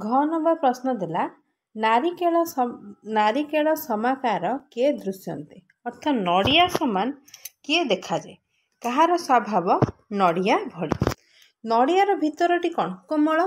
ଘ ନମ୍ବର ପ୍ରଶ୍ନ ଦେଲା ନାରିକେଳ ନାରିକେଳ ସମାକାର କିଏ ଦୃଶ୍ୟନ୍ତି ଅର୍ଥାତ୍ ନଡ଼ିଆ ସମାନ କିଏ ଦେଖାଯାଏ କାହାର ସ୍ୱଭାବ ନଡ଼ିଆ ଭଳି ନଡ଼ିଆର ଭିତରଟି କ'ଣ କୋମଳ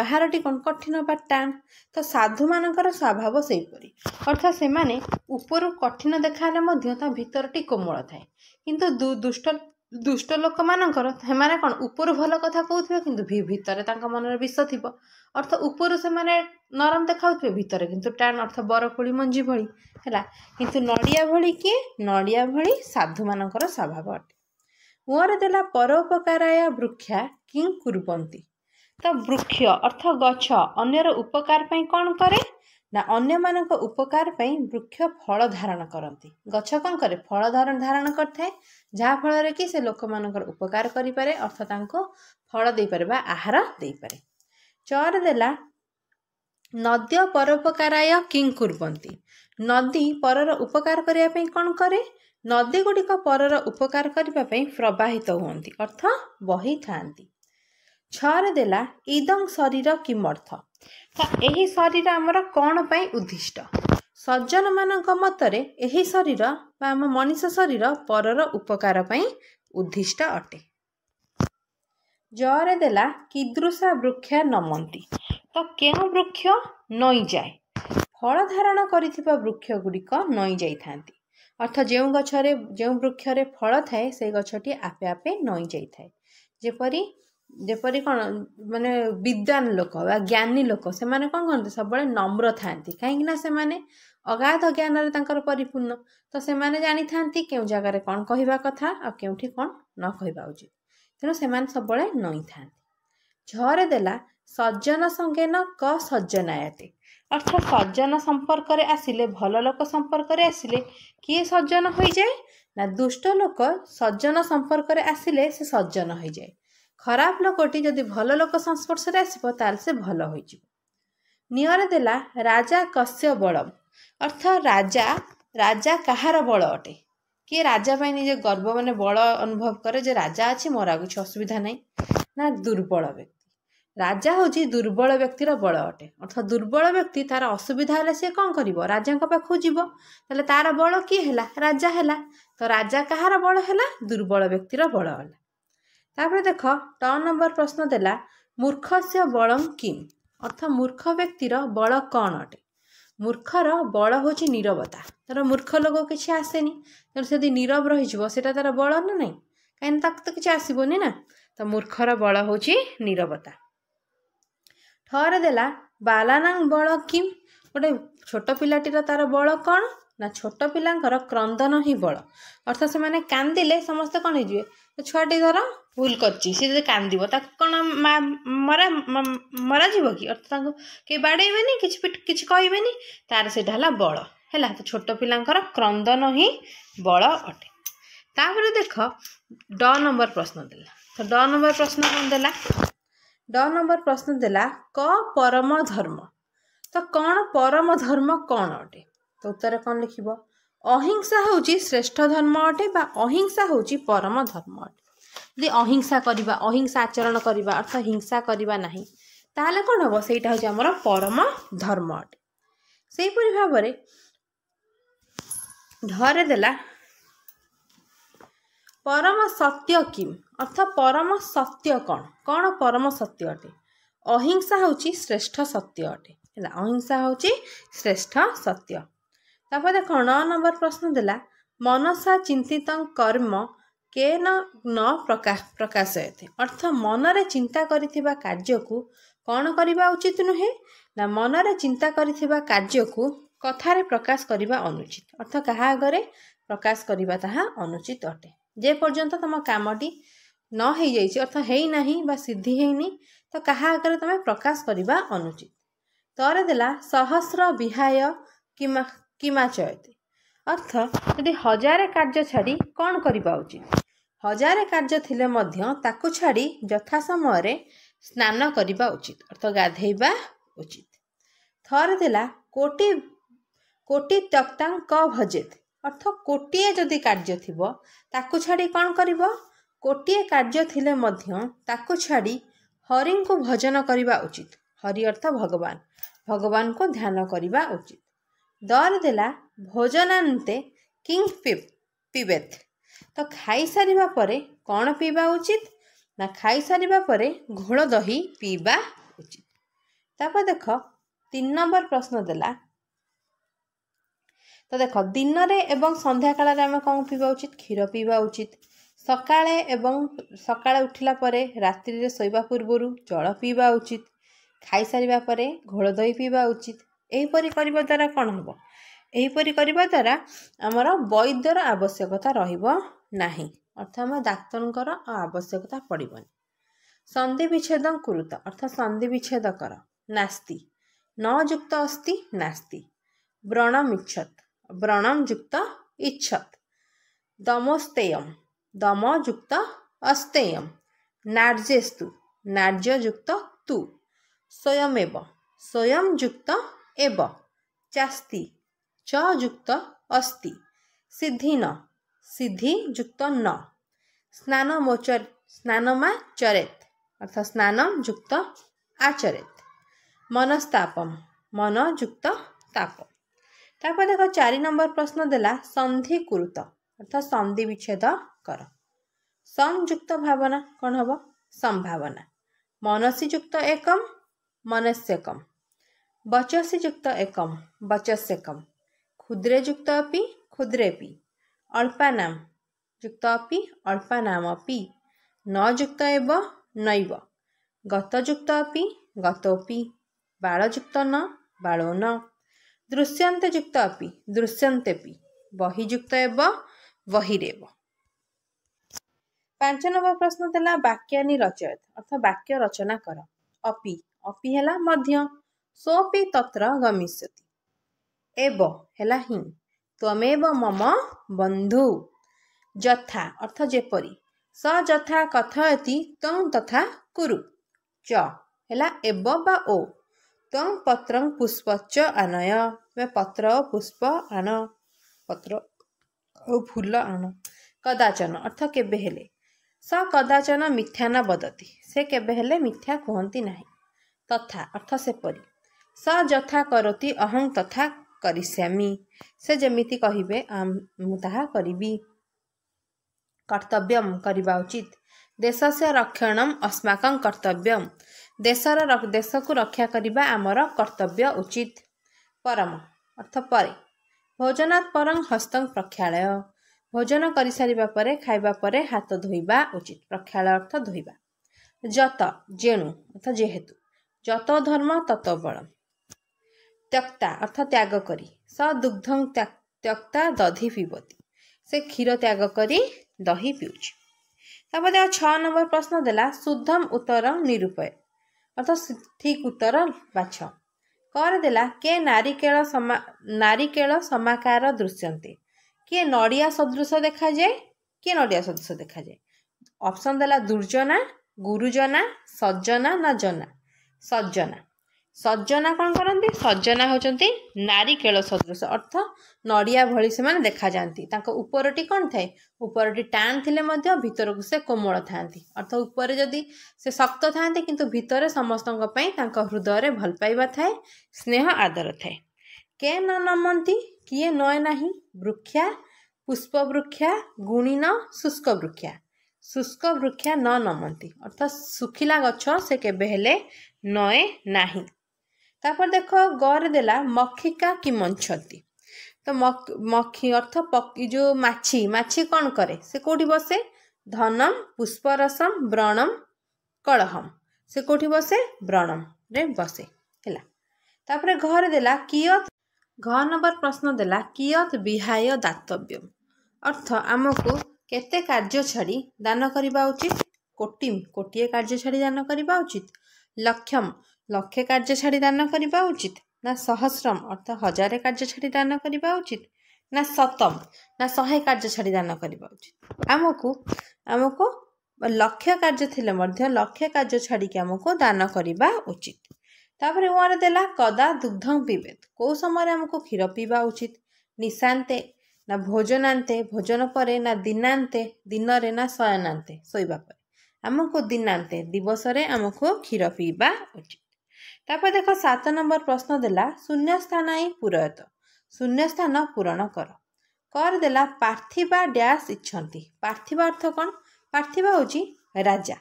ବାହାରଟି କ'ଣ କଠିନ ବା ଟାଣ ତ ସାଧୁମାନଙ୍କର ସ୍ୱଭାବ ସେହିପରି ଅର୍ଥାତ୍ ସେମାନେ ଉପରୁ କଠିନ ଦେଖାହେଲେ ମଧ୍ୟ ତା ଭିତରଟି କୋମଳ ଥାଏ କିନ୍ତୁ ଦୁଷ୍ଟ ଦୁଷ୍ଟ ଲୋକମାନଙ୍କର ସେମାନେ କ'ଣ ଉପରୁ ଭଲ କଥା କହୁଥିବେ କିନ୍ତୁ ଭିତରେ ତାଙ୍କ ମନରେ ବିଷ ଥିବ ଅର୍ଥ ଉପରୁ ସେମାନେ ନରମ ଦେଖାଉଥିବେ ଭିତରେ କିନ୍ତୁ ଟାଣ ଅର୍ଥ ବରକୋଳି ମଞ୍ଜି ଭଳି ହେଲା କିନ୍ତୁ ନଡ଼ିଆ ଭଳି କିଏ ନଡ଼ିଆ ଭଳି ସାଧୁମାନଙ୍କର ସ୍ୱଭାବ ଅଟେ ମୋର ଦେଲା ପରୋପକାରାୟ ବୃକ୍ଷା କିଂ କୁର୍ବନ୍ତି ତ ବୃକ୍ଷ ଅର୍ଥ ଗଛ ଅନ୍ୟର ଉପକାର ପାଇଁ କ'ଣ କରେ ନା ଅନ୍ୟମାନଙ୍କ ଉପକାର ପାଇଁ ବୃକ୍ଷ ଫଳ ଧାରଣ କରନ୍ତି ଗଛ କ'ଣ କରେ ଫଳ ଧାରଣ କରିଥାଏ ଯାହାଫଳରେ କି ସେ ଲୋକମାନଙ୍କର ଉପକାର କରିପାରେ ଅର୍ଥ ତାଙ୍କୁ ଫଳ ଦେଇପାରେ ବା ଆହାର ଦେଇପାରେ ଚର ଦେଲା ନଦୀ ପରୋପକାରାୟ କିଂ କୁର୍ବନ୍ତି ନଦୀ ପରର ଉପକାର କରିବା ପାଇଁ କ'ଣ କରେ ନଦୀଗୁଡ଼ିକ ପରର ଉପକାର କରିବା ପାଇଁ ପ୍ରବାହିତ ହୁଅନ୍ତି ଅର୍ଥ ବହିଥାନ୍ତି ଛଅରେ ଦେଲା ଇଦଂ ଶରୀର କିମର୍ଥ ତ ଏହି ଶରୀର ଆମର କ'ଣ ପାଇଁ ଉଦ୍ଦିଷ୍ଟ ସଜ୍ଜନମାନଙ୍କ ମତରେ ଏହି ଶରୀର ବା ଆମ ମଣିଷ ଶରୀର ପରର ଉପକାର ପାଇଁ ଉଦ୍ଦିଷ୍ଟ ଅଟେ ଜରେ ଦେଲା କିଦୃଶା ବୃକ୍ଷ ନମନ୍ତି ତ କେଉଁ ବୃକ୍ଷ ନଈ ଯାଏ ଫଳ ଧାରଣ କରିଥିବା ବୃକ୍ଷ ଗୁଡ଼ିକ ନଈ ଯାଇଥାନ୍ତି ଅର୍ଥ ଯେଉଁ ଗଛରେ ଯେଉଁ ବୃକ୍ଷରେ ଫଳ ଥାଏ ସେ ଗଛଟି ଆପେ ଆପେ ନଈ ଯାଇଥାଏ ଯେପରି ଯେପରି କ'ଣ ମାନେ ବିଦ୍ୱାନ ଲୋକ ବା ଜ୍ଞାନୀ ଲୋକ ସେମାନେ କ'ଣ କରନ୍ତି ସବୁବେଳେ ନମ୍ର ଥାନ୍ତି କାହିଁକିନା ସେମାନେ ଅଗାଧ ଜ୍ଞାନରେ ତାଙ୍କର ପରିପୂର୍ଣ୍ଣ ତ ସେମାନେ ଜାଣିଥାନ୍ତି କେଉଁ ଜାଗାରେ କ'ଣ କହିବା କଥା ଆଉ କେଉଁଠି କ'ଣ ନ କହିବା ଉଚିତ ତେଣୁ ସେମାନେ ସବୁବେଳେ ନଇଁଥାନ୍ତି ଝରେ ଦେଲା ସଜ୍ଜନ ସଙ୍ଗେ ନ କ ସଜ୍ଜନାୟତେ ଅର୍ଥାତ୍ ସଜ୍ଜନ ସମ୍ପର୍କରେ ଆସିଲେ ଭଲ ଲୋକ ସମ୍ପର୍କରେ ଆସିଲେ କିଏ ସଜ୍ଜନ ହୋଇଯାଏ ନା ଦୁଷ୍ଟ ଲୋକ ସଜ୍ଜନ ସମ୍ପର୍କରେ ଆସିଲେ ସେ ସଜ୍ଜନ ହୋଇଯାଏ ଖରାପ ଲୋକଟି ଯଦି ଭଲ ଲୋକ ସଂସ୍ପର୍ଶରେ ଆସିବ ତାହେଲେ ସେ ଭଲ ହୋଇଯିବ ନିଅରେ ଦେଲା ରାଜା କଶ୍ୟ ବଳମ ଅର୍ଥ ରାଜା ରାଜା କାହାର ବଳ ଅଟେ କିଏ ରାଜା ପାଇଁ ନିଜେ ଗର୍ବ ମାନେ ବଳ ଅନୁଭବ କରେ ଯେ ରାଜା ଅଛି ମୋର ଆଉ କିଛି ଅସୁବିଧା ନାହିଁ ନା ଦୁର୍ବଳ ବ୍ୟକ୍ତି ରାଜା ହେଉଛି ଦୁର୍ବଳ ବ୍ୟକ୍ତିର ବଳ ଅଟେ ଅର୍ଥ ଦୁର୍ବଳ ବ୍ୟକ୍ତି ତାର ଅସୁବିଧା ହେଲେ ସେ କ'ଣ କରିବ ରାଜାଙ୍କ ପାଖକୁ ଯିବ ତାହେଲେ ତାର ବଳ କିଏ ହେଲା ରାଜା ହେଲା ତ ରାଜା କାହାର ବଳ ହେଲା ଦୁର୍ବଳ ବ୍ୟକ୍ତିର ବଳ ହେଲା ତାପରେ ଦେଖ ଟ ନମ୍ବର ପ୍ରଶ୍ନ ଦେଲା ମୂର୍ଖସ୍ୟ ବଳ କିମ୍ ଅର୍ଥ ମୂର୍ଖ ବ୍ୟକ୍ତିର ବଳ କ'ଣ ଅଟେ ମୂର୍ଖର ବଳ ହେଉଛି ନିରବତା ତାର ମୂର୍ଖ ଲୋକ କିଛି ଆସେନି ତେଣୁ ଯଦି ନିରବ ରହିଯିବ ସେଇଟା ତା'ର ବଳ ନା ନାହିଁ କାହିଁକିନା ତାକୁ ତ କିଛି ଆସିବନି ନା ତ ମୂର୍ଖର ବଳ ହେଉଛି ନିରବତା ଠରେ ଦେଲା ବାଲାନାଙ୍ଗ ବଳ କିମ୍ ଗୋଟେ ଛୋଟ ପିଲାଟିର ତା'ର ବଳ କ'ଣ ना छोट पिला क्रन्दन हिँड बल अर्थात्सी काँदि समस्तै कन्जि छुटे धर भुल गर्छ सि काँदो करज कि अर्थात् केही बाडै कि के त होला बल होला छोट पिला क्रन्दन हिँ बल अटे नंबर प्रश्न देला तो ड नंबर प्रश्न कन् देला ड नंबर प्रश्न देला परम धर्म त परम धर्म कटे ତ ଉତ୍ତର କ'ଣ ଲେଖିବ ଅହିଂସା ହେଉଛି ଶ୍ରେଷ୍ଠ ଧର୍ମ ଅଟେ ବା ଅହିଂସା ହେଉଛି ପରମ ଧର୍ମ ଅଟେ ଯଦି ଅହିଂସା କରିବା ଅହିଂସା ଆଚରଣ କରିବା ଅର୍ଥ ହିଂସା କରିବା ନାହିଁ ତାହେଲେ କ'ଣ ହେବ ସେଇଟା ହେଉଛି ଆମର ପରମ ଧର୍ମ ଅଟେ ସେହିପରି ଭାବରେ ଢରେ ଦେଲା ପରମ ସତ୍ୟ କିମ୍ ଅର୍ଥ ପରମ ସତ୍ୟ କ'ଣ କ'ଣ ପରମ ସତ୍ୟ ଅଟେ ଅହିଂସା ହେଉଛି ଶ୍ରେଷ୍ଠ ସତ୍ୟ ଅଟେ ହେଲା ଅହିଂସା ହେଉଛି ଶ୍ରେଷ୍ଠ ସତ୍ୟ ତାପରେ ଦେଖ ନଅ ନମ୍ବର ପ୍ରଶ୍ନ ଦେଲା ମନସା ଚିନ୍ତିତ କର୍ମ କେ ନ ପ୍ରକାଶ ପ୍ରକାଶ ହେଇଥାଏ ଅର୍ଥ ମନରେ ଚିନ୍ତା କରିଥିବା କାର୍ଯ୍ୟକୁ କ'ଣ କରିବା ଉଚିତ ନୁହେଁ ନା ମନରେ ଚିନ୍ତା କରିଥିବା କାର୍ଯ୍ୟକୁ କଥାରେ ପ୍ରକାଶ କରିବା ଅନୁଚିତ ଅର୍ଥ କାହା ଆଗରେ ପ୍ରକାଶ କରିବା ତାହା ଅନୁଚିତ ଅଟେ ଯେପର୍ଯ୍ୟନ୍ତ ତୁମ କାମଟି ନ ହେଇଯାଇଛି ଅର୍ଥ ହେଇନାହିଁ ବା ସିଦ୍ଧି ହେଇନି ତ କାହା ଆଗରେ ତୁମେ ପ୍ରକାଶ କରିବା ଅନୁଚିତ ତରେ ଦେଲା ସହସ୍ର ବିହାୟ କିମ୍ବା କିମା ଚୟତି ଅର୍ଥ ଯଦି ହଜାରେ କାର୍ଯ୍ୟ ଛାଡ଼ି କ'ଣ କରିବା ଉଚିତ ହଜାରେ କାର୍ଯ୍ୟ ଥିଲେ ମଧ୍ୟ ତାକୁ ଛାଡ଼ି ଯଥା ସମୟରେ ସ୍ନାନ କରିବା ଉଚିତ ଅର୍ଥ ଗାଧେଇବା ଉଚିତ ଥରେ ଦେଲା କୋଟି କୋଟି ତକ୍ତାଙ୍କ ଭଜେତ ଅର୍ଥ କୋଟିଏ ଯଦି କାର୍ଯ୍ୟ ଥିବ ତାକୁ ଛାଡ଼ି କ'ଣ କରିବ କୋଟିଏ କାର୍ଯ୍ୟ ଥିଲେ ମଧ୍ୟ ତାକୁ ଛାଡ଼ି ହରିଙ୍କୁ ଭଜନ କରିବା ଉଚିତ ହରି ଅର୍ଥ ଭଗବାନ ଭଗବାନଙ୍କୁ ଧ୍ୟାନ କରିବା ଉଚିତ ଦର ଦରଦେଲା ଭୋଜନାନ୍ତେ କିଂ ପିବେଥ ତ ଖାଇସାରିବା ପରେ କ'ଣ ପିଇବା ଉଚିତ ନା ଖାଇସାରିବା ପରେ ଘୋଳ ଦହି ପିଇବା ଉଚିତ ତାପରେ ଦେଖ ତିନି ନମ୍ବର ପ୍ରଶ୍ନ ଦେଲା ତ ଦେଖ ଦିନରେ ଏବଂ ସନ୍ଧ୍ୟା କାଳରେ ଆମେ କ'ଣ ପିଇବା ଉଚିତ କ୍ଷୀର ପିଇବା ଉଚିତ ସକାଳେ ଏବଂ ସକାଳେ ଉଠିଲା ପରେ ରାତ୍ରିରେ ଶୋଇବା ପୂର୍ବରୁ ଜଳ ପିଇବା ଉଚିତ ଖାଇସାରିବା ପରେ ଘୋଳ ଦହି ପିଇବା ଉଚିତ ଏହିପରି କରିବା ଦ୍ୱାରା କ'ଣ ହେବ ଏହିପରି କରିବା ଦ୍ୱାରା ଆମର ବୈଦ୍ୟର ଆବଶ୍ୟକତା ରହିବ ନାହିଁ ଅର୍ଥାତ୍ ଆମ ଡାକ୍ତରଙ୍କର ଆବଶ୍ୟକତା ପଡ଼ିବନି ସନ୍ଧି ବିଚ୍ଛେଦ କୃତ ଅର୍ଥାତ୍ ସନ୍ଧି କର ନାସ୍ତି ନ ଯୁକ୍ତ ଅସ୍ତି ନାସ୍ତି ବ୍ରଣମ ଇଚ୍ଛତ ବ୍ରଣମ ଯୁକ୍ତ ଇଚ୍ଛତ ଦମସ୍ତେୟମ ଦମ ଯୁକ୍ତ ଅସ୍ତେୟମ ନାର୍ଯ୍ୟେସ୍ତୁ ନାର୍ଯ୍ୟଯୁକ୍ତ ତୁ ସ୍ୱୟମେବ ସ୍ୱୟଂଯୁକ୍ତ এব ଚାସ୍ତି ଚ ଯୁକ୍ତ ଅସ୍ତି ସିଦ୍ଧିନ ସିଦ୍ଧି ଯୁକ୍ତ ନ ସ୍ନାନମୋଚ ସ୍ନାନମା ଚରେତ୍ ଅର୍ଥାତ ସ୍ନାନ ଯୁକ୍ତ ଆଚରେତ୍ ମନସ୍ତାପମ୍ ମନ ଯୁକ୍ତ ତାପ ତାପରେ ଦେଖ ଚାରି ନମ୍ବର ପ୍ରଶ୍ନ ଦେଲା ସନ୍ଧିକୃତ ଅର୍ଥାତ ସନ୍ଧି ବିଚ୍ଛେଦ କର ସଂଯୁକ୍ତ ଭାବନା କ'ଣ ହେବ ସମ୍ଭାବନା ମନସୀ ଯୁକ୍ତ ଏକମ୍ ମନସ୍ୟକମ୍ बचस बचसयुक्त एकम बचस्यकम क्षुद्रे युक्त अपि क्षुद्रेपि अल्पानां युक्त अपि अल्पानामपि न युक्त एव नैव गतयुक्त अपि गतोपि बाळयुक्त न बाळो न दृश्यन्तेयुक्त अपि दृश्यन्तेपि बहियुक्त एव बहिरेव ପାଞ୍ଚ ନମ୍ବର ପ୍ରଶ୍ନ ଥିଲା ବାକ୍ୟାନି ରଚୟତ ଅର୍ଥ ବାକ୍ୟ ରଚନା କର ଅପି ଅପି ହେଲା ମଧ୍ୟ सोपि तत्र गमिष्यति एव हेला हिँ त्वमेव मम बन्धु जथा अर्थ जेपरि स जथा कथयति तं तथा कुरु च हेला एव बा ओ तं पत्रं पुष्प च आनय पत्र पुष्प आन पत्र ओ फुल आन कदाचन अर्थ केबे हेले स कदाचन मिथ्या न बदति से केबे हेले मिथ्या कुहन्ति नाही तथा अर्थ सेपरि स आम मु तथामिसमि करिबी कर्तव्यम उचित देशस्य रक्षणम अस्माकं देश सस्माकर्तव्यम देशकु रक्षा रक्षाक आम कर्तव्य उचित परम अर्थ परे भोजनात् हस्तं प्रक्षालय भोजन गरिसार परे खाइबा परे हात धोइबा उचित प्रक्षाय अर्थ धोइबा जत जेणु अर्थ जेहेतु जत धर्म तत बल ତ୍ୟକ୍ତା ଅର୍ଥାତ୍ ତ୍ୟାଗ କରି ସ ଦୁଗ୍ଧ ତ୍ୟକ୍ତା ଦଧି ପିବତୀ ସେ କ୍ଷୀର ତ୍ୟାଗ କରି ଦହି ପିଉଛି ତାପରେ ଆଉ ଛଅ ନମ୍ବର ପ୍ରଶ୍ନ ଦେଲା ଶୁଦ୍ଧମ ଉତ୍ତର ନିରୁପାୟ ଅର୍ଥାତ୍ ଠିକ୍ ଉତ୍ତର ବାଛ କରେ ଦେଲା କିଏ ନାରିକେଳ ସମା ନାରିକେଳ ସମାକାର ଦୃଶ୍ୟନ୍ତି କିଏ ନଡ଼ିଆ ସଦୃଶ ଦେଖାଯାଏ କିଏ ନଡ଼ିଆ ସଦୃଶ ଦେଖାଯାଏ ଅପସନ୍ ଦେଲା ଦୁର୍ଜନା ଗୁରୁଜନା ସଜନା ନା ଜନା ସଜନା सजना कौन करती सजना हूँ नारिकेल सदृश अर्थ नड़िया भाई से देखा जाती ऊपर टी कौन थाए उपर टाण थे भितर को से कोम था अर्थ ऊपर जदि से शक्त था कि भितर समस्त हृदय भलपाइवा थाए स्नेह आदर थाए के नमती किए नए ना वृक्षा पुष्प वृक्षा गुणी न शुष्क वृक्षा शुष्क वृक्षा न नमती अर्थ शुखिला गच से केवे नए ना ତାପରେ ଦେଖ ଗରେ ଦେଲା ମକ୍ଷିକା କି ମଞ୍ଚନ୍ତି ତ ମକ୍ଷି ଅର୍ଥ ପକ୍ଷୀ ଯେଉଁ ମାଛି ମାଛି କ'ଣ କରେ ସେ କେଉଁଠି ବସେ ଧନମ ପୁଷ୍ପରସମ ବ୍ରଣମ କଳହମ ସେ କେଉଁଠି ବସେ ବ୍ରଣମରେ ବସେ ହେଲା ତାପରେ ଘରେ ଦେଲା କିୟତ୍ ଘ ନମ୍ବର ପ୍ରଶ୍ନ ଦେଲା କିୟତ୍ ବିହାୟ ଦାତବ୍ୟ ଅର୍ଥ ଆମକୁ କେତେ କାର୍ଯ୍ୟ ଛାଡ଼ି ଦାନ କରିବା ଉଚିତ କୋଟି କୋଟିଏ କାର୍ଯ୍ୟ ଛାଡ଼ି ଦାନ କରିବା ଉଚିତ ଲକ୍ଷ୍ୟମ ଲକ୍ଷେ କାର୍ଯ୍ୟ ଛାଡ଼ି ଦାନ କରିବା ଉଚିତ ନା ସହସ୍ରମ ଅର୍ଥାତ୍ ହଜାରେ କାର୍ଯ୍ୟ ଛାଡ଼ି ଦାନ କରିବା ଉଚିତ ନା ସତମ ନା ଶହେ କାର୍ଯ୍ୟ ଛାଡ଼ି ଦାନ କରିବା ଉଚିତ ଆମକୁ ଆମକୁ ଲକ୍ଷ କାର୍ଯ୍ୟ ଥିଲେ ମଧ୍ୟ ଲକ୍ଷ କାର୍ଯ୍ୟ ଛାଡ଼ିକି ଆମକୁ ଦାନ କରିବା ଉଚିତ ତାପରେ ଉଆଁରେ ଦେଲା କଦା ଦୁଗ୍ଧ ପିବେଦ କେଉଁ ସମୟରେ ଆମକୁ କ୍ଷୀର ପିଇବା ଉଚିତ ନିଶାନ୍ତେ ନା ଭୋଜନାନ୍ତେ ଭୋଜନ ପରେ ନା ଦିନାନ୍ତେ ଦିନରେ ନା ଶୟନାନ୍ତେ ଶୋଇବା ପରେ ଆମକୁ ଦିନାନ୍ତେ ଦିବସରେ ଆମକୁ କ୍ଷୀର ପିଇବା ଉଚିତ ତାପରେ ଦେଖ ସାତ ନମ୍ବର ପ୍ରଶ୍ନ ଦେଲା ଶୂନ୍ୟ ସ୍ଥାନ ହିଁ ପୂରୟତ ସ୍ଥାନ ପୂରଣ କର କର କରିଦେଲା ପାର୍ଥିବା ଡ୍ୟାସ୍ ଇଚ୍ଛନ୍ତି ପାର୍ଥିବା ଅର୍ଥ କ'ଣ ପାର୍ଥିବା ହେଉଛି ରାଜା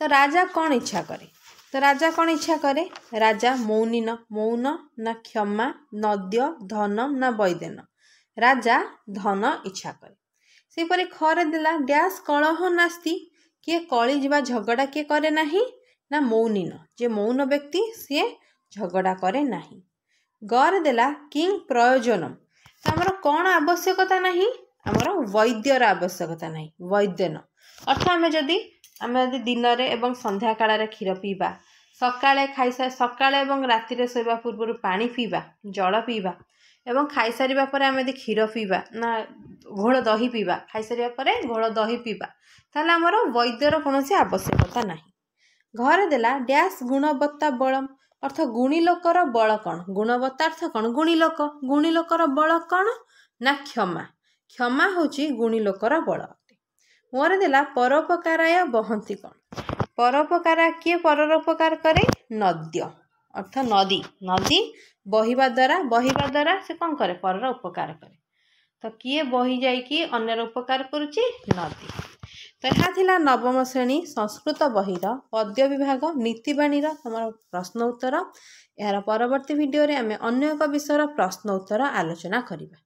ତ ରାଜା କ'ଣ ଇଚ୍ଛା କରେ ତ ରାଜା କ'ଣ ଇଚ୍ଛା କରେ ରାଜା ମୌନିନ ମୌନ ନା କ୍ଷମା ନଦ୍ୟ ଧନ ନା ବୈଦେନ ରାଜା ଧନ ଇଚ୍ଛା କରେ ସେହିପରି ଖରେ ଦେଲା ଡ୍ୟାସ୍ କଳହ ନାସ୍ତି କିଏ କଳି ଯିବା ଝଗଡ଼ା କିଏ କରେ ନାହିଁ ନା ମୌନିନ ଯେ ମୌନ ବ୍ୟକ୍ତି ସିଏ ଝଗଡ଼ା କରେ ନାହିଁ ଗରେ ଦେଲା କିଂ ପ୍ରୟୋଜନ ଆମର କ'ଣ ଆବଶ୍ୟକତା ନାହିଁ ଆମର ବୈଦ୍ୟର ଆବଶ୍ୟକତା ନାହିଁ ବୈଦ୍ୟନ ଅର୍ଥ ଆମେ ଯଦି ଆମେ ଯଦି ଦିନରେ ଏବଂ ସନ୍ଧ୍ୟା କାଳରେ କ୍ଷୀର ପିଇବା ସକାଳେ ଖାଇସା ସକାଳେ ଏବଂ ରାତିରେ ଶୋଇବା ପୂର୍ବରୁ ପାଣି ପିଇବା ଜଳ ପିଇବା ଏବଂ ଖାଇସାରିବା ପରେ ଆମେ ଯଦି କ୍ଷୀର ପିଇବା ନା ଘୋଳ ଦହି ପିଇବା ଖାଇସାରିବା ପରେ ଘୋଳ ଦହି ପିଇବା ତାହେଲେ ଆମର ବୈଦ୍ୟର କୌଣସି ଆବଶ୍ୟକତା ନାହିଁ ଘରେ ଦେଲା ଡ୍ୟାସ୍ ଗୁଣବତ୍ତା ବଳମ ଅର୍ଥ ଗୁଣୀ ଲୋକର ବଳ କ'ଣ ଗୁଣବତ୍ତା ଅର୍ଥ କ'ଣ ଗୁଣୀ ଲୋକ ଗୁଣୀ ଲୋକର ବଳ କ'ଣ ନା କ୍ଷମା କ୍ଷମା ହେଉଛି ଗୁଣୀ ଲୋକର ବଳ ଅଟେ ମୁହଁରେ ଦେଲା ପରୋପକାରାୟ ବହନ୍ତି କ'ଣ ପରୋପକାରା କିଏ ପରୋପକାର କରେ ନଦ୍ୟ ଅର୍ଥ ନଦୀ ନଦୀ ବହିବା ଦ୍ୱାରା ବହିବା ଦ୍ୱାରା ସେ କ'ଣ କରେ ପରର ଉପକାର କରେ ତ କିଏ ବହି ଯାଇକି ଅନ୍ୟର ଉପକାର କରୁଛି ନଦୀ ଏହା ଥିଲା ନବମ ଶ୍ରେଣୀ ସଂସ୍କୃତ ବହିର ପଦ୍ୟ ବିଭାଗ ନୀତିବାଣୀର ତୁମର ପ୍ରଶ୍ନ ଉତ୍ତର ଏହାର ପରବର୍ତ୍ତୀ ଭିଡ଼ିଓରେ ଆମେ ଅନ୍ୟ ଏକ ବିଷୟର ପ୍ରଶ୍ନ ଉତ୍ତର ଆଲୋଚନା କରିବା